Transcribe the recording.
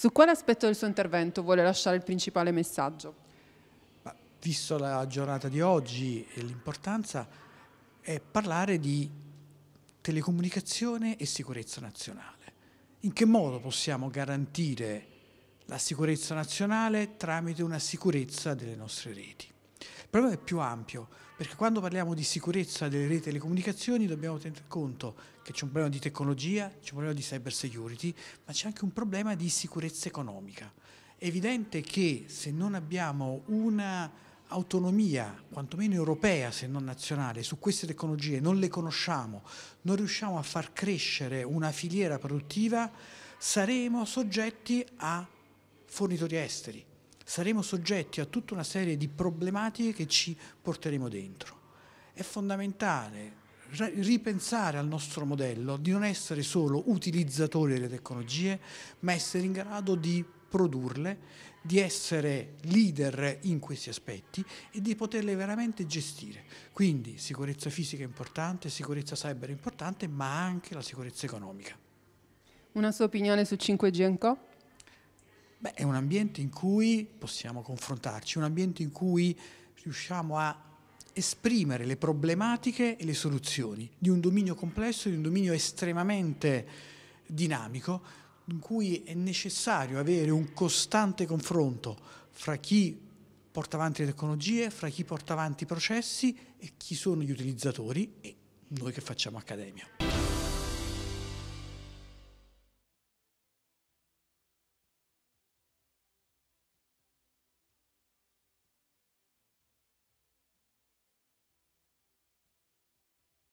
Su quale aspetto del suo intervento vuole lasciare il principale messaggio? Ma, visto la giornata di oggi e l'importanza, è parlare di telecomunicazione e sicurezza nazionale. In che modo possiamo garantire la sicurezza nazionale tramite una sicurezza delle nostre reti? Il problema è più ampio, perché quando parliamo di sicurezza delle reti e delle comunicazioni dobbiamo tenere conto che c'è un problema di tecnologia, c'è un problema di cyber security, ma c'è anche un problema di sicurezza economica. È evidente che se non abbiamo una autonomia, quantomeno europea se non nazionale, su queste tecnologie, non le conosciamo, non riusciamo a far crescere una filiera produttiva, saremo soggetti a fornitori esteri saremo soggetti a tutta una serie di problematiche che ci porteremo dentro. È fondamentale ripensare al nostro modello di non essere solo utilizzatori delle tecnologie, ma essere in grado di produrle, di essere leader in questi aspetti e di poterle veramente gestire. Quindi sicurezza fisica è importante, sicurezza cyber è importante, ma anche la sicurezza economica. Una sua opinione su 5G ancora? Beh, è un ambiente in cui possiamo confrontarci, un ambiente in cui riusciamo a esprimere le problematiche e le soluzioni di un dominio complesso, di un dominio estremamente dinamico, in cui è necessario avere un costante confronto fra chi porta avanti le tecnologie, fra chi porta avanti i processi e chi sono gli utilizzatori e noi che facciamo accademia.